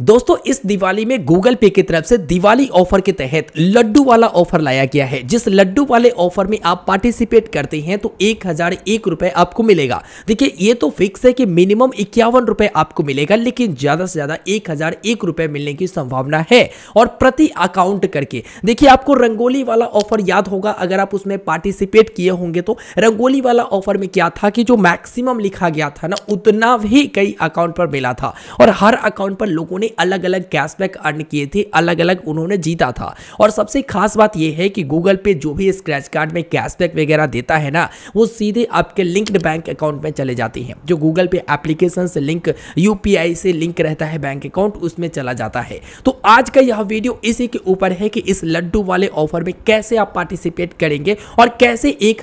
दोस्तों इस दिवाली में गूगल पे की तरफ से दिवाली ऑफर के तहत लड्डू वाला ऑफर लाया गया है जिस लड्डू वाले ऑफर में आप पार्टिसिपेट करते हैं तो एक हजार एक रुपए आपको मिलेगा देखिए ये तो फिक्स है कि मिनिमम इक्यावन रुपए आपको मिलेगा लेकिन ज्यादा से ज्यादा एक हजार एक रुपए मिलने की संभावना है और प्रति अकाउंट करके देखिए आपको रंगोली वाला ऑफर याद होगा अगर आप उसमें पार्टिसिपेट किए होंगे तो रंगोली वाला ऑफर में क्या था कि जो मैक्सिमम लिखा गया था ना उतना भी कई अकाउंट पर मिला था और हर अकाउंट पर लोगों ने ने अलग अलग कैशबैक अर्न किए थे अलग अलग उन्होंने जीता था और सबसे खास बात यह है कि गूगल पे जो भी स्क्रैच कार्ड में कैशबैक वगैरह देता है ना वो सीधे आपके लिंक्ड बैंक अकाउंट में चले जाते हैं जो गूगल पे एप्लीकेशन से लिंक यू से लिंक रहता है बैंक अकाउंट उसमें चला जाता है तो आज का यह वीडियो इसी के ऊपर है कि इस लड्डू वाले ऑफर में कैसे आप पार्टिसिपेट करेंगे और कैसे एक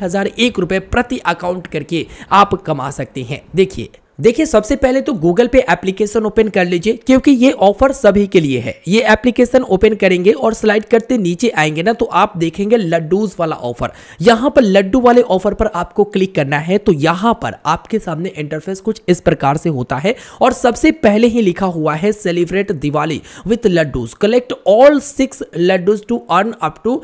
प्रति अकाउंट करके आप कमा सकते हैं देखिए देखिए सबसे पहले तो गूगल पे एप्लीकेशन ओपन कर लीजिए क्योंकि ये ऑफर सभी के लिए है ये एप्लीकेशन ओपन करेंगे और स्लाइड करते नीचे आएंगे ना तो आप देखेंगे लड्डूज वाला ऑफर यहाँ पर लड्डू वाले ऑफर पर आपको क्लिक करना है तो यहाँ पर आपके सामने इंटरफेस कुछ इस प्रकार से होता है और सबसे पहले ही लिखा हुआ है celebrate Diwali with laddoos collect all six laddoos to earn up to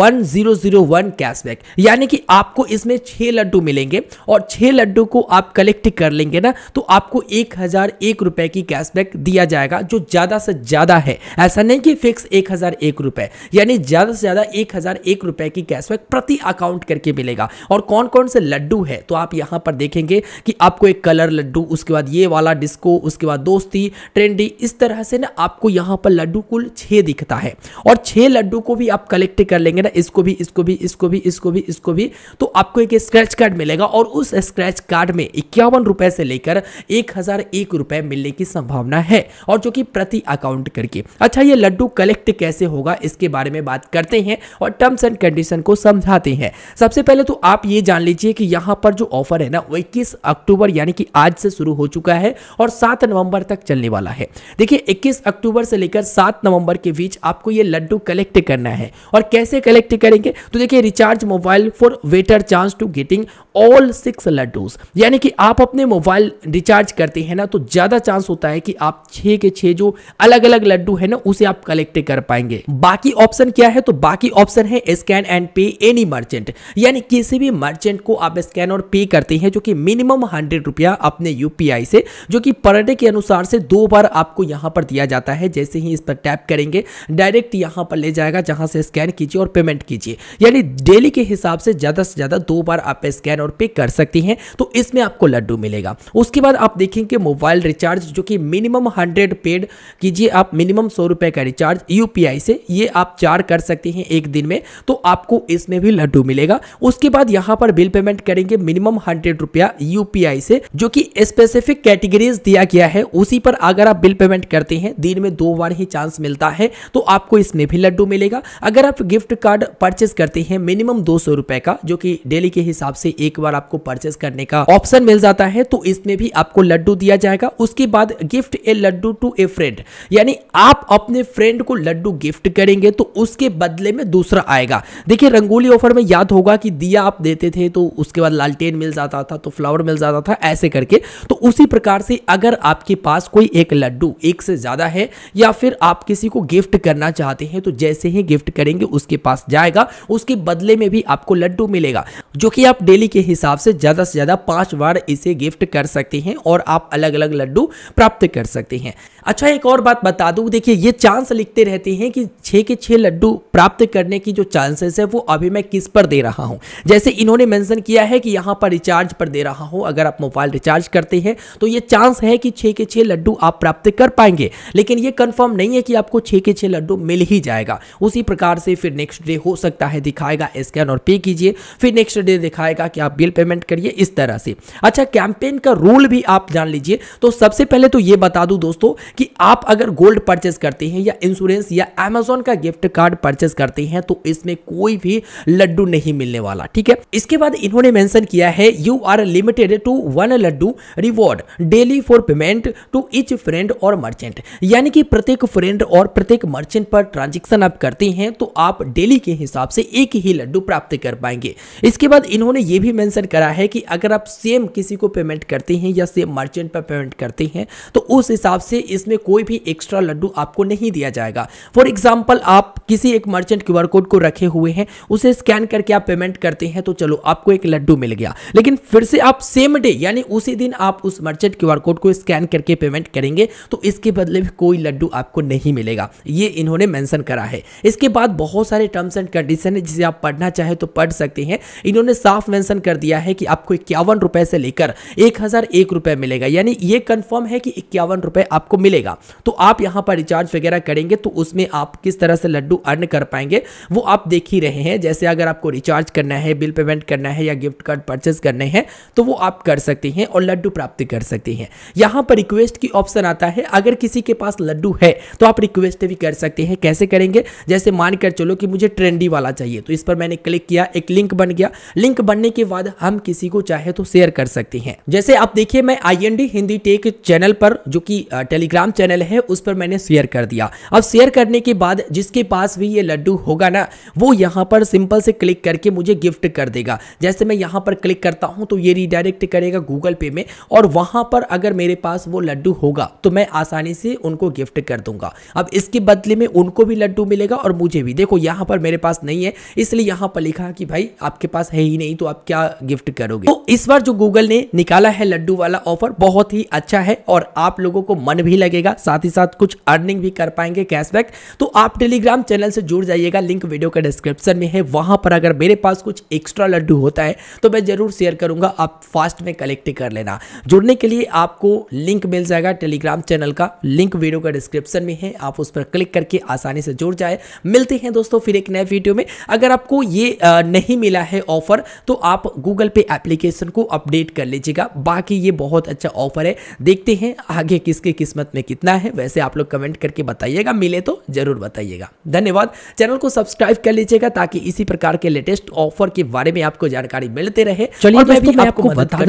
one zero zero one cashback यानी कि आपको इसमें छह लड्डू मिलेंगे और छह लड्डू को आप कलेक्ट कर लेंगे करेंगे ना तो आपको एक हज़ार एक रुपए की कैशबैक दिया जाएगा जो ज़्यादा से ज़्यादा है ऐसा नहीं कि फिक्स एक हज़ार एक रुपए यानी ज़्यादा से ज़्यादा एक हज़ार एक रुपए की कैशबैक प्रति अकाउंट करके मिलेगा और कौन कौन से लड्डू है तो आप यहां पर देखेंगे कि आपको एक कलर लड्डू उसके बाद ये वाला डिस्को उसके बाद दोस्ती ट्रेंडी इस तरह से ना आपको यहां पर लड्डू कुल छः दिखता है और छः लड्डू को भी आप कलेक्ट कर लेंगे ना इसको भी इसको भी इसको भी इसको भी इसको भी तो आपको एक स्क्रैच कार्ड मिलेगा और उस स्क्रैच कार्ड में इक्यावन रुपए से लेकर एक हजार एक रुपए मिलने की संभावना है और जो कि प्रति अकाउंट करके अच्छा ये लड्डू कलेक्ट कैसे होगा इसके बारे में बात करते हैं और टर्म्स एंड कंडीशन को समझाते हैं सबसे पहले तो आप ये जान लीजिए कि यहाँ पर जो ऑफर है ना वो इक्कीस अक्टूबर यानी कि आज से शुरू हो चुका है और सात नवंबर तक चलने वाला है देखिए इक्कीस अक्टूबर से लेकर सात नवंबर के बीच आपको ये लड्डू कलेक्ट करना है और कैसे कलेक्ट करेंगे तो देखिए recharge mobile for better chance to getting all six laddoos यानी कि आप अपने मोबाइल मोबाइल रिचार्ज करते हैं ना तो ज़्यादा चांस होता है कि आप छह के छह जो अलग अलग लड्डू है ना उसे आप कलेक्ट कर पाएंगे बाकी ऑप्शन क्या है तो बाकी ऑप्शन है scan and pay any merchant यानी किसी भी मर्चेंट को आप स्कैन और पे करते हैं जो कि मिनिमम हंड्रेड रुपया अपने यूपीआई से जो कि पर डे के अनुसार से दो बार आपको यहां पर दिया जाता है जैसे ही इस पर टैप करेंगे डायरेक्ट यहां पर ले जाएगा जहां से स्कैन कीजिए और पेमेंट कीजिए यानी डेली के हिसाब से ज़्यादा से ज़्यादा दो बार आप स्कैन और पे कर सकती हैं तो इसमें आपको लड्डू मिलेगा उसके बाद आप देखेंगे मोबाइल रिचार्ज जो कि मिनिमम हंड्रेड पेड कीजिए आप मिनिमम सौ रुपए का रिचार्ज यू से ये आप चार कर सकते हैं एक दिन में तो आपको इसमें भी लड्डू मिलेगा उसके बाद यहाँ पर बिल पेमेंट करेंगे मिनिमम हंड्रेड रुपया यूपीआई से जो कि स्पेसिफिक कैटेगरीज दिया गया है उसी पर अगर आप बिल पेमेंट करते हैं दिन में दो बार ही चांस मिलता है तो आपको इसमें भी लड्डू मिलेगा अगर आप गिफ्ट कार्ड परचेस करते हैं मिनिमम दो सौ का जो कि डेली के हिसाब से एक बार आपको परचेस करने का ऑप्शन मिल जाता है तो इस लिस्ट में भी आपको लड्डू दिया जाएगा उसके बाद gift a laddoo to a friend यानी आप अपने फ्रेंड को लड्डू गिफ्ट करेंगे तो उसके बदले में दूसरा आएगा देखिए रंगोली ऑफर में याद होगा कि दिया आप देते थे तो उसके बाद लालटेन मिल जाता था तो फ्लावर मिल जाता था ऐसे करके तो उसी प्रकार से अगर आपके पास कोई एक लड्डू एक से ज़्यादा है या फिर आप किसी को गिफ्ट करना चाहते हैं तो जैसे ही गिफ्ट करेंगे उसके पास जाएगा उसके बदले में भी आपको लड्डू मिलेगा जो कि आप डेली के हिसाब से ज़्यादा से ज़्यादा पांच बार इसे गिफ्ट कर सकते हैं और आप अलग अलग लड्डू प्राप्त कर सकते हैं अच्छा एक और बात बता दूँ देखिए ये चांस लिखते रहते हैं कि छः के छः लड्डू प्राप्त करने की जो चांसेस है वो अभी मैं किस पर दे रहा हूँ जैसे इन्होंने मेंशन किया है कि यहाँ पर रिचार्ज पर दे रहा हूँ अगर आप मोबाइल रिचार्ज करते हैं तो ये चांस है कि छः के छः लड्डू आप प्राप्त कर पाएंगे लेकिन ये कन्फर्म नहीं है कि आपको छः के छः लड्डू मिल ही जाएगा उसी प्रकार से फिर नेक्स्ट डे हो सकता है दिखाएगा स्कैन और पे कीजिए फिर नेक्स्ट डे दिखाएगा कि आप बिल पेमेंट करिए इस तरह से अच्छा कैंपेन का रूल भी आप जान लीजिए तो सबसे पहले तो ये बता दूं दोस्तों कि आप अगर गोल्ड परचेस करते हैं या इंश्योरेंस या अमेजोन का गिफ्ट कार्ड परचेस करते हैं तो इसमें कोई भी लड्डू नहीं मिलने वाला ठीक है इसके बाद इन्होंने मेंशन किया है you are limited to one laddoo reward daily for payment to each friend और मर्चेंट यानी कि प्रत्येक फ्रेंड और प्रत्येक मर्चेंट पर ट्रांजेक्शन आप करते हैं तो आप डेली के हिसाब से एक ही लड्डू प्राप्त कर पाएंगे इसके बाद इन्होंने ये भी मेंशन करा है कि अगर आप सेम किसी को पेमेंट करते करते हैं या सेम मर्चेंट पर पेमेंट करते हैं तो उस हिसाब से इसमें कोई भी एक्स्ट्रा लड्डू आपको नहीं दिया जाएगा फॉर एग्जाम्पल आप किसी एक मर्चेंट क्यू कोड को रखे हुए हैं उसे स्कैन करके आप पेमेंट करते हैं तो चलो आपको एक लड्डू मिल गया लेकिन फिर से आप सेम डे यानी उसी दिन आप उस मर्चेंट क्यू कोड को स्कैन करके पेमेंट करेंगे तो इसके बदले भी कोई लड्डू आपको नहीं मिलेगा ये इन्होंने मैंसन करा है इसके बाद बहुत सारे टर्म्स एंड कंडीशन है जिसे आप पढ़ना चाहे तो पढ़ सकते हैं इन्होंने साफ मैंसन कर दिया है कि आपको इक्यावन रुपए से लेकर एक हजार एक रुपये मिलेगा यानी ये कंफर्म है कि इक्यावन रुपये आपको मिलेगा तो आप यहाँ पर रिचार्ज वगैरह करेंगे तो उसमें आप किस तरह से लड्डू अर्न कर पाएंगे वो आप देख ही रहे हैं जैसे अगर आपको रिचार्ज करना है बिल पेमेंट करना है या गिफ्ट कार्ड परचेज करने हैं तो वो आप कर सकते हैं और लड्डू प्राप्त कर सकते हैं यहाँ पर रिक्वेस्ट की ऑप्शन आता है अगर किसी के पास लड्डू है तो आप रिक्वेस्ट भी कर सकते हैं कैसे करेंगे जैसे मान कर चलो कि मुझे ट्रेंडी वाला चाहिए तो इस पर मैंने क्लिक किया एक लिंक बन गया लिंक बनने के बाद हम किसी को चाहे तो शेयर कर सकते हैं जैसे आप देखिए मैं आईएनडी हिंदी टेक चैनल पर जो कि टेलीग्राम चैनल है उस पर मैंने शेयर कर दिया अब शेयर करने के बाद जिसके पास भी ये लड्डू होगा ना वो यहाँ पर सिंपल से क्लिक करके मुझे गिफ्ट कर देगा जैसे मैं यहाँ पर क्लिक करता हूँ तो ये रिडायरेक्ट करेगा गूगल पे में और वहाँ पर अगर मेरे पास वो लड्डू होगा तो मैं आसानी से उनको गिफ्ट कर दूंगा अब इसके बदले में उनको भी लड्डू मिलेगा और मुझे भी देखो यहाँ पर मेरे पास नहीं है इसलिए यहाँ पर लिखा कि भाई आपके पास है ही नहीं तो आप क्या गिफ्ट करोगे तो इस बार जो गूगल ने निकाला है लड्डू वाला ऑफर बहुत ही अच्छा है और आप लोगों को मन भी लगेगा साथ ही साथ कुछ अर्निंग भी कर पाएंगे कैशबैक तो आप टेलीग्राम चैनल से जुड़ जाइएगा लिंक वीडियो के डिस्क्रिप्शन में है वहां पर अगर मेरे पास कुछ एक्स्ट्रा लड्डू होता है तो मैं जरूर शेयर करूंगा आप फास्ट में कलेक्ट कर लेना जुड़ने के लिए आपको लिंक मिल जाएगा टेलीग्राम चैनल का लिंक वीडियो का डिस्क्रिप्शन में है आप उस पर क्लिक करके आसानी से जुड़ जाए मिलते हैं दोस्तों फिर एक नए वीडियो में अगर आपको ये नहीं मिला है ऑफर तो आप गूगल पे एप्लीकेशन को अपडेट कर लीजिएगा बाय वाकई ये बहुत अच्छा ऑफर है देखते हैं आगे किसके किस्मत में कितना है वैसे आप लोग कमेंट करके बताइएगा मिले तो ज़रूर बताइएगा धन्यवाद चैनल को सब्सक्राइब कर लीजिएगा ताकि इसी प्रकार के लेटेस्ट ऑफर के बारे में आपको जानकारी मिलते रहे चलिए मैं भी आपको बता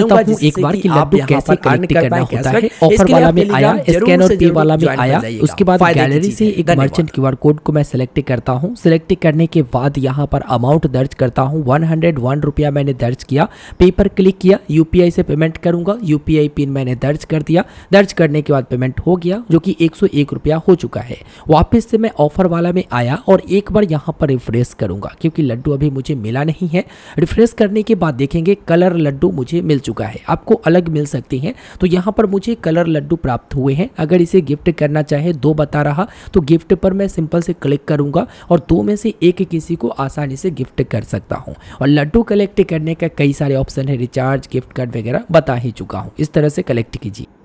एक बार लड्डू कैसे कनेक्ट करना होता है ऑफर वाला में आया स्कैन और पे वाला में आया उसके बाद गैलरी से एक मर्चेंट क्यूआर कोड को मैं सिलेक्ट करता सिलेक्ट करने के बाद पर अमाउंट दर्ज करता मैंने दर्ज किया क्लिक किया यूपीआई से पेमेंट कर करूंगा यू पिन मैंने दर्ज कर दिया दर्ज करने के बाद पेमेंट हो गया जो कि एक रुपया हो चुका है वापस से मैं ऑफर वाला में आया और एक बार यहाँ पर रिफ्रेश करूंगा क्योंकि लड्डू अभी मुझे मिला नहीं है रिफ्रेश करने के बाद देखेंगे कलर लड्डू मुझे मिल चुका है आपको अलग मिल सकते हैं तो यहाँ पर मुझे कलर लड्डू प्राप्त हुए हैं अगर इसे गिफ्ट करना चाहे दो तो बता रहा तो गिफ्ट पर मैं सिंपल से क्लिक करूंगा और दो में से एक किसी को आसानी से गिफ्ट कर सकता हूँ और लड्डू कलेक्ट करने का कई सारे ऑप्शन है रिचार्ज गिफ्ट कार्ड वगैरह बता ही ही चुका हूँ इस तरह से कलेक्ट कीजिए